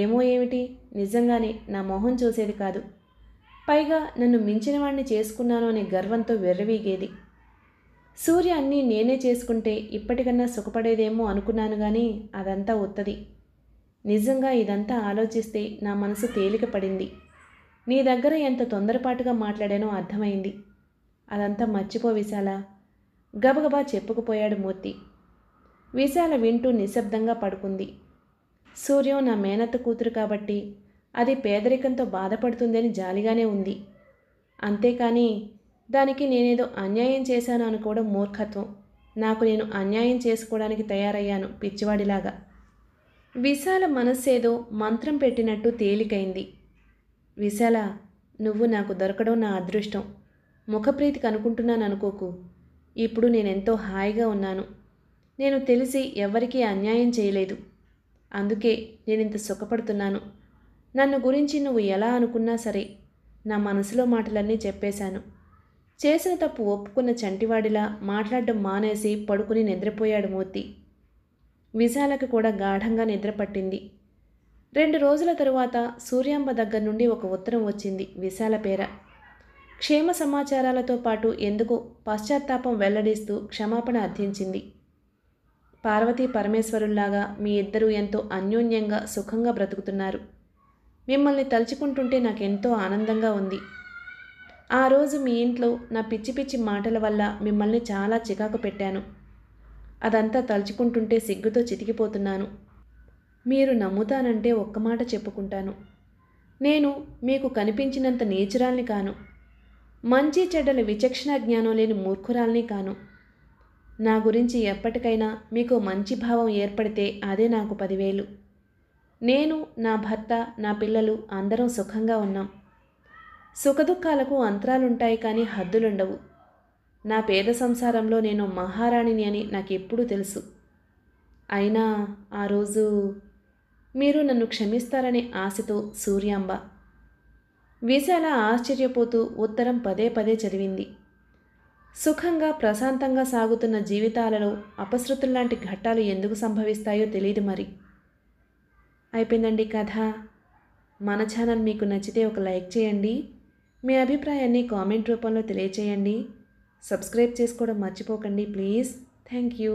A: ఏమో ఏమిటి నిజంగానే నా మొహం చూసేది కాదు పైగా నన్ను మించిన వాణ్ణి చేసుకున్నాను అనే గర్వంతో వెర్రవీగేది సూర్య అన్ని నేనే చేసుకుంటే ఇప్పటికన్నా సుఖపడేదేమో అనుకున్నాను కానీ అదంతా ఒత్తది నిజంగా ఇదంతా ఆలోచిస్తే నా మనసు తేలిక పడింది నీ దగ్గర ఎంత తొందరపాటుగా మాట్లాడానో అర్థమైంది అదంతా మర్చిపో విశాల గబగబా చెప్పుకుపోయాడు మూర్తి విశాల వింటూ నిశ్శబ్దంగా పడుకుంది సూర్యం నా మేనత్త కూతురు కాబట్టి అది పేదరికంతో బాధపడుతుందని జాలిగానే ఉంది అంతేకాని దానికి నేనేదో అన్యాయం చేశాను అనుకోవడం మూర్ఖత్వం నాకు నేను అన్యాయం చేసుకోవడానికి తయారయ్యాను పిచ్చివాడిలాగా విశాల మనస్సేదో మంత్రం పెట్టినట్టు తేలికైంది విశాల నువ్వు నాకు దొరకడం నా అదృష్టం ముఖప్రీతికి అనుకుంటున్నాను అనుకోకు ఇప్పుడు నేనెంతో హాయిగా ఉన్నాను నేను తెలిసి ఎవరికీ అన్యాయం చేయలేదు అందుకే నేనింత సుఖపడుతున్నాను నన్ను గురించి నువ్వు ఎలా అనుకున్నా సరే నా మనసులో మాటలన్నీ చెప్పేశాను చేసిన తప్పు ఒప్పుకున్న చంటివాడిలా మాట్లాడడం మానేసి పడుకుని నిద్రపోయాడు మూర్తి విశాలకు కూడా గాఢంగా నిద్ర పట్టింది రెండు రోజుల తరువాత సూర్యాంబ దగ్గర నుండి ఒక ఉత్తరం వచ్చింది విశాల పేర క్షేమ సమాచారాలతో పాటు ఎందుకు పశ్చాత్తాపం వెల్లడిస్తూ క్షమాపణ అర్థించింది పార్వతీ పరమేశ్వరుల్లాగా మీ ఇద్దరూ ఎంతో అన్యోన్యంగా సుఖంగా బ్రతుకుతున్నారు మిమ్మల్ని తలుచుకుంటుంటే నాకెంతో ఆనందంగా ఉంది ఆ రోజు మీ ఇంట్లో నా పిచ్చి పిచ్చి మాటల వల్ల మిమ్మల్ని చాలా చికాకు పెట్టాను అదంతా తలుచుకుంటుంటే సిగ్గుతో చితికిపోతున్నాను మీరు నమ్ముతానంటే ఒక్క మాట చెప్పుకుంటాను నేను మీకు కనిపించినంత నేచురాల్ని కాను మంచి చెడ్డల విచక్షణ జ్ఞానం లేని మూర్ఖురాల్ని కాను నా గురించి ఎప్పటికైనా మీకు మంచి భావం ఏర్పడితే అదే నాకు పదివేలు నేను నా భర్త నా పిల్లలు అందరం సుఖంగా ఉన్నాం సుఖదుఖాలకు అంతరాలుంటాయి కానీ హద్దులుండవు నా పేద సంసారంలో నేను మహారాణిని అని ఎప్పుడూ తెలుసు అయినా ఆ రోజు మీరు నన్ను క్షమిస్తారనే ఆశతో సూర్యాంబ విశాల ఆశ్చర్యపోతూ ఉత్తరం పదే పదే చదివింది సుఖంగా ప్రశాంతంగా సాగుతున్న జీవితాలలో అపశృతుల్లాంటి ఘట్టాలు ఎందుకు సంభవిస్తాయో తెలియదు మరి అయిపోయిందండి కథ మన ఛానల్ మీకు నచ్చితే ఒక లైక్ చేయండి మీ అభిప్రాయాన్ని కామెంట్ రూపంలో తెలియచేయండి సబ్స్క్రైబ్ చేసుకోవడం మర్చిపోకండి ప్లీజ్ థ్యాంక్ యూ